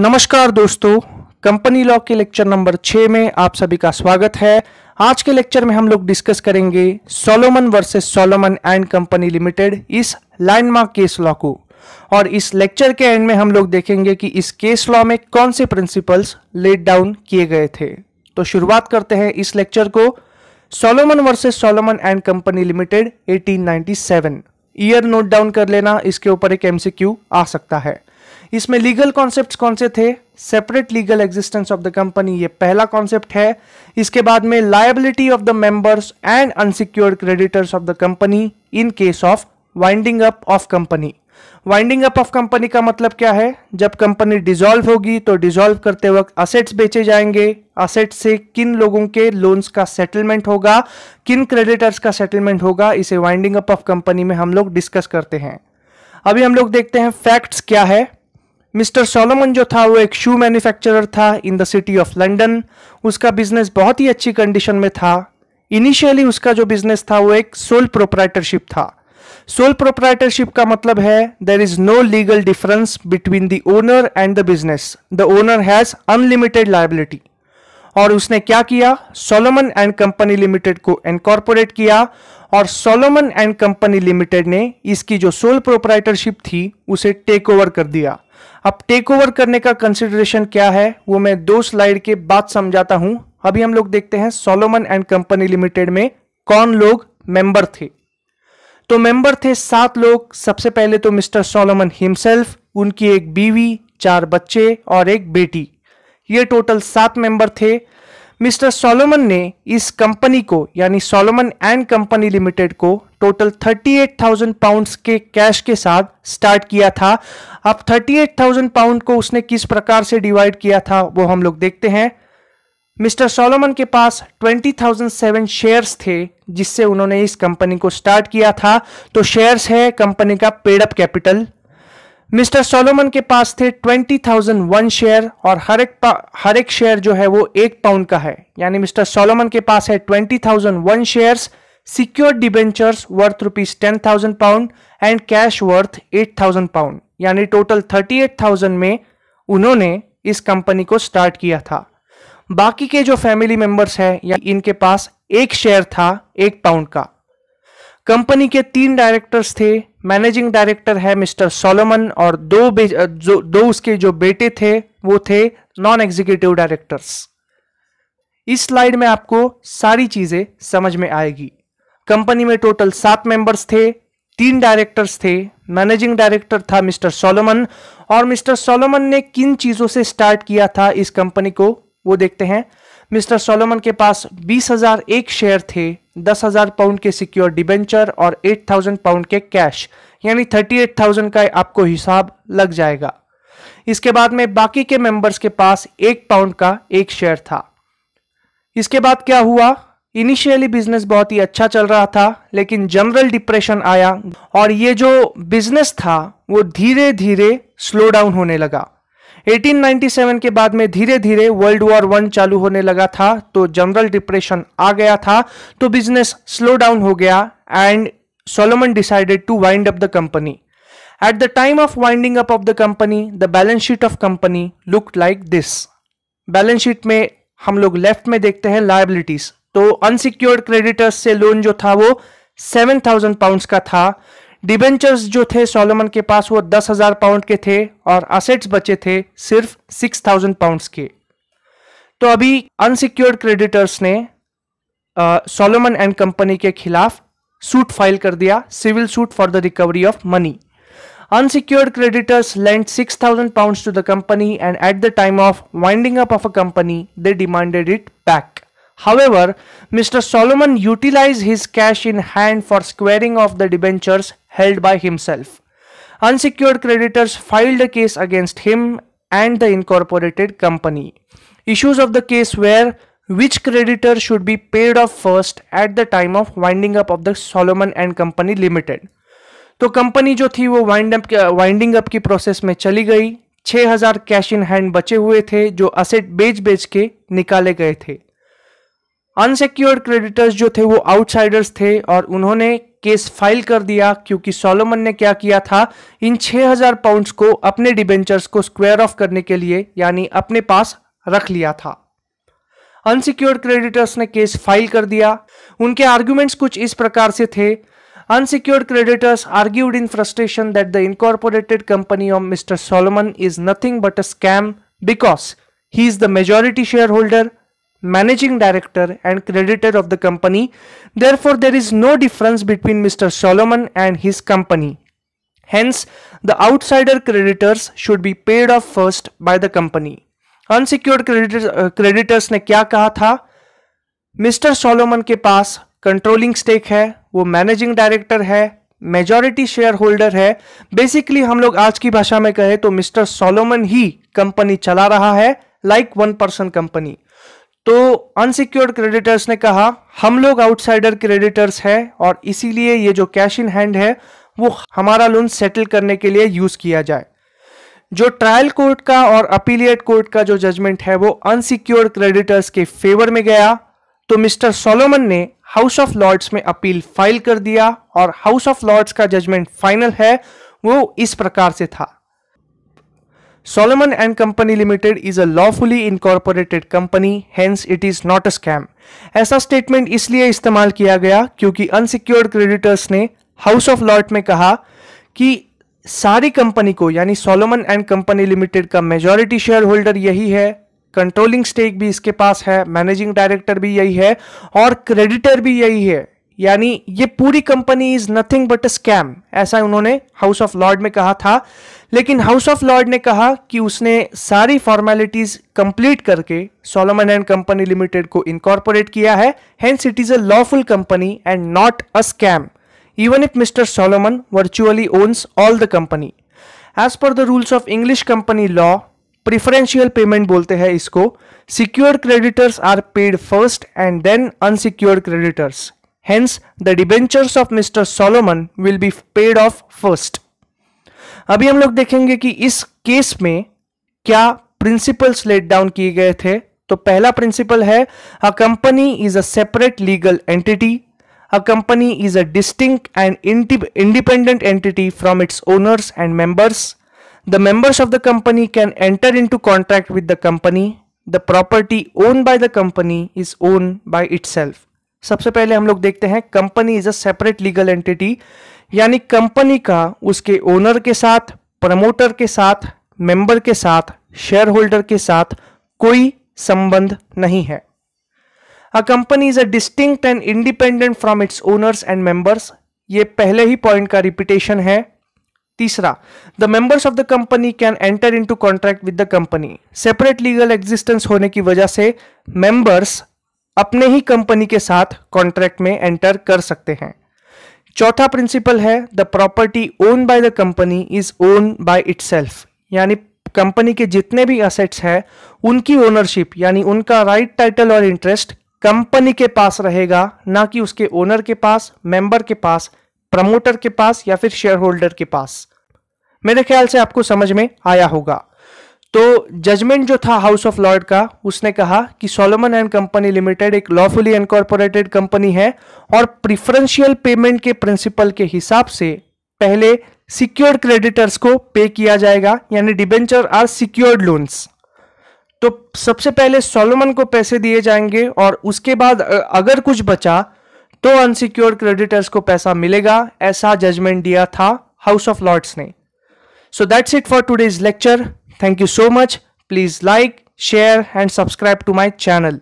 नमस्कार दोस्तों company law के लेक्चर नंबर छः में आप सभी का स्वागत है आज के लेक्चर में हम लोग डिस्कस करेंगे Solomon versus Solomon and company limited इस लैंडमार्क केस लॉ को और इस लेक्चर के एंड में हम लोग देखेंगे कि इस केस लॉ में कौन से प्रिंसिपल्स लेट डाउन किए गए थे तो शुरुआत करते हैं इस लेक्चर को Solomon versus Solomon and company limited eighteen year note down कर लेना इसके ऊपर एक एमसीक्यू आ सकता है इसमें लीगल कॉन्सेप्ट कौन से थे separate legal existence of the company ये पहला कॉन्सेप्ट है इसके बाद में liability of the members and unsecured creditors of the company in case of winding up of company winding up of company का मतलब क्या है जब कंपनी डिजॉल्व होगी तो डिजॉल्व करते वक्त असेट्स बेचे जाएंगे असेट से किन लोगों के लोन्स का सेटलमेंट होगा किन क्रेडिटर्स का सेटलमेंट होगा इसे वाइंडिंग अप ऑफ कंपनी में हम लोग डिस्कस करते हैं अभी हम लोग देखते हैं फैक्ट्स क्या है मिस्टर सोलोमन जो था वो एक शू मैन्युफैक्चरर था in the city of London उसका बिजनेस बहुत ही अच्छी कंडीशन में था इनिशियली उसका जो बिजनेस था वो एक सोल प्रोपराइटरशिप था सोल प्रोपराइटरशिप का मतलब है there is no legal difference between the owner and the business the owner has unlimited liability और उसने क्या किया सोलोमन एंड कंपनी लिमिटेड को इनकॉर्पोरेट किया और सोलोमन एंड कंपनी लिमिटेड ने इसकी जो सोल प्रोपराइटरशिप थी उसे टेक ओवर कर दिया अब टेक ओवर करने का कंसिडरेशन क्या है वो मैं दो स्लाइड के बाद समझाता हूं अभी हम लोग देखते हैं सोलोमन एंड कंपनी लिमिटेड में कौन लोग मेंबर थे तो मेंबर थे सात लोग सबसे पहले तो मिस्टर सोलोमन हिमसेल्फ उनकी एक बीवी चार बच्चे और एक बेटी ये टोटल सात मेंबर थे मिस्टर सोलोमन ने इस कंपनी को यानी सोलोमन एंड कंपनी लिमिटेड को टोटल 38,000 पाउंड्स के कैश के साथ स्टार्ट किया था अब 38,000 पाउंड को उसने किस प्रकार से डिवाइड किया था वो हम लोग देखते हैं मिस्टर सोलोमन के पास 20,007 शेयर्स थे जिससे उन्होंने इस कंपनी को स्टार्ट किया था तो शेयर्स है कंपनी का पेडअप कैपिटल मिस्टर सोलोमन के पास थे ट्वेंटी थाउजेंड वन शेयर और हर एक हर एक शेयर जो है वो एक पाउंड का है यानी मिस्टर सोलोमन के पास है twenty thousand one shares secure debentures worth rupees ten thousand pound and cash worth eight thousand pound यानी टोटल थर्टी एट थाउजेंड में उन्होंने इस कंपनी को स्टार्ट किया था बाकी के जो फैमिली मेंबर्स हैं या इनके पास एक शेयर था एक पाउंड का कंपनी के तीन डायरेक्टर्स थे मैनेजिंग डायरेक्टर है मिस्टर सोलोमन और दो जो दो उसके जो बेटे थे वो थे नॉन एग्जीक्यूटिव डायरेक्टर्स इस स्लाइड में आपको सारी चीज़ें समझ में आएगी कंपनी में टोटल सात मेंबर्स थे तीन डायरेक्टर्स थे मैनेजिंग डायरेक्टर था मिस्टर सोलोमन और मिस्टर सोलोमन ने किन चीज़ों से स्टार्ट किया था इस कंपनी को वो देखते हैं मिस्टर सोलोमन के पास बीस हजार एक शेयर थे दस हजार पाउंड के सिक्योर डिबेंचर और एट थाउजेंड पाउंड के कैश यानी थर्टी एट थाउजेंड का आपको हिसाब लग जाएगा इसके बाद में बाकी के मेंबर्स के पास एक पाउंड का एक शेयर था इसके बाद क्या हुआ इनिशियली बिजनेस बहुत ही अच्छा चल रहा था लेकिन जनरल डिप्रेशन आया और ये जो बिजनेस था वो धीरे धीरे स्लो डाउन होने लगा 1897 के बाद में धीरे धीरे वर्ल्ड वॉर वन चालू होने लगा था तो जनरल डिप्रेशन आ गया था तो बिजनेस स्लो डाउन हो गया and Solomon decided to wind up the company at the time of winding up of the company the balance sheet of company look like this balance sheet में हम लोग left में देखते हैं liabilities तो unsecured creditors से loan जो था वो सेवन थाउजेंड पाउंड का था डिबेंचर्स जो थे सोलोमन के पास वो दस हजार पाउंड के थे और असेट्स बचे थे सिर्फ सिक्स थाउजेंड पाउंड्स के तो अभी अनसिक्योर्ड क्रेडिटर्स ने सोलोमन एंड कंपनी के खिलाफ सूट फाइल कर दिया civil suit for the recovery of money creditors creditors six thousand pound to the company and at the time of winding up of a company they demanded it back However, Mr. Solomon utilized his cash in hand for squaring off the debentures held by himself. Unsecured creditors filed a case against him and the incorporated company. Issues of the case were which creditor should be paid off first at the time of winding up of the Solomon and Company Limited. तो company जो थी वो wind up winding up की process में चली गई 6000 cash in hand बचे हुए थे जो असेट बेच बेच के निकाले गए थे अनसिक्योर्ड क्रेडिटर्स जो थे वो आउटसाइडर्स थे और उन्होंने केस फाइल कर दिया क्योंकि सोलोमन ने क्या किया था इन 6000 पाउंड्स को अपने डिबेंचर्स को स्क्वायर ऑफ करने के लिए यानी अपने पास रख लिया था अनसिक्योर्ड क्रेडिटर्स ने केस फाइल कर दिया उनके आर्ग्यूमेंट्स कुछ इस प्रकार से थे unsecured creditors argued in frustration that the incorporated company of mister Solomon is nothing but a scam because he is the majority share holder managing director and creditor of the company. Therefore, there is no difference between Mr. Solomon and his company. Hence, the outsider creditors should be paid off first by the company. unsecured creditors uh, creditors ne kya kaha tha mr solomon ke paas controlling stake hai wo managing director hai majority share holder है basically हम लोग आज की भाषा में कहे तो mister Solomon ही company चला रहा है लाइक वन पर्सन कंपनी तो अनसिक्योर्ड क्रेडिटर्स ने कहा हम लोग आउटसाइडर क्रेडिटर्स हैं और इसीलिए ये जो कैश इन हैंड है वो हमारा लोन सेटल करने के लिए यूज किया जाए जो ट्रायल कोर्ट का और अपीलिएट कोर्ट का जो जजमेंट है वो अनसिक्योर्ड क्रेडिटर्स के फेवर में गया तो मिस्टर सोलोमन ने हाउस ऑफ लॉर्ड्स में अपील फाइल कर दिया और हाउस ऑफ लॉर्ड्स का जजमेंट फाइनल है वो इस प्रकार से था Solomon and Company Limited is a lawfully incorporated company, hence it is not a scam. ऐसा स्टेटमेंट इसलिए इस्तेमाल किया गया क्योंकि अनसिक्योर्ड क्रेडिटर्स ने हाउस ऑफ लॉर्ड में कहा कि सारी कंपनी को यानी सोलोमन एंड कंपनी लिमिटेड का मेजॉरिटी शेयर होल्डर यही है कंट्रोलिंग स्टेक भी इसके पास है मैनेजिंग डायरेक्टर भी यही है और क्रेडिटर भी यही है यानी ये पूरी company is nothing but a scam ऐसा उन्होंने हाउस ऑफ लॉर्ड में कहा था लेकिन हाउस ऑफ लॉर्ड ने कहा कि उसने सारी फॉर्मेलिटीज कंप्लीट करके सोलोमन एंड कंपनी लिमिटेड को इनकॉर्पोरेट किया है hence it is a lawful company and not a scam even if mister Solomon virtually owns all the company as per the rules of English company law preferential payment बोलते हैं इसको secured creditors are paid first and then unsecured creditors Hence, the debentures of Mr. Solomon will be paid off first. अभी हम लोग देखेंगे कि इस case में क्या principles laid down किए गए थे? तो पहला principle है, a company is a separate legal entity. A company is a distinct and independent entity from its owners and members. The members of the company can enter into contract with the company. The property owned by the company is owned by itself. सबसे पहले हम लोग देखते हैं company is a separate legal entity यानी company का उसके owner के साथ प्रमोटर के साथ मेंबर के साथ शेयर होल्डर के साथ कोई संबंध नहीं है a company is a distinct and independent from its owners and members ये पहले ही पॉइंट का रिपीटेशन है तीसरा the members of the company can enter into contract with the company separate legal existence होने की वजह से मेंबर्स अपने ही कंपनी के साथ कॉन्ट्रैक्ट में एंटर कर सकते हैं चौथा प्रिंसिपल है the property own by the company is own by it यानी कंपनी के जितने भी असेट्स हैं उनकी ओनरशिप यानी उनका राइट टाइटल और इंटरेस्ट कंपनी के पास रहेगा ना कि उसके ओनर के पास मेंबर के पास प्रमोटर के पास या फिर शेयर होल्डर के पास मेरे ख्याल से आपको समझ में आया होगा तो जजमेंट जो था हाउस ऑफ लॉर्ड का उसने कहा कि सोलोमन एंड कंपनी लिमिटेड एक लॉफुली इनकॉर्पोरेटेड कंपनी है और प्रिफरेंशियल पेमेंट के प्रिंसिपल के हिसाब से पहले सिक्योर्ड क्रेडिटर्स को पे किया जाएगा यानी डिबेंचर आर सिक्योर्ड लोन्स तो सबसे पहले सोलोमन को पैसे दिए जाएंगे और उसके बाद अगर कुछ बचा तो अनसिक्योर्ड क्रेडिटर्स को पैसा मिलेगा ऐसा जजमेंट दिया था हाउस ऑफ लॉर्ड्स ने so that's it for today's lecture Thank you so much. Please like, share and subscribe to my channel.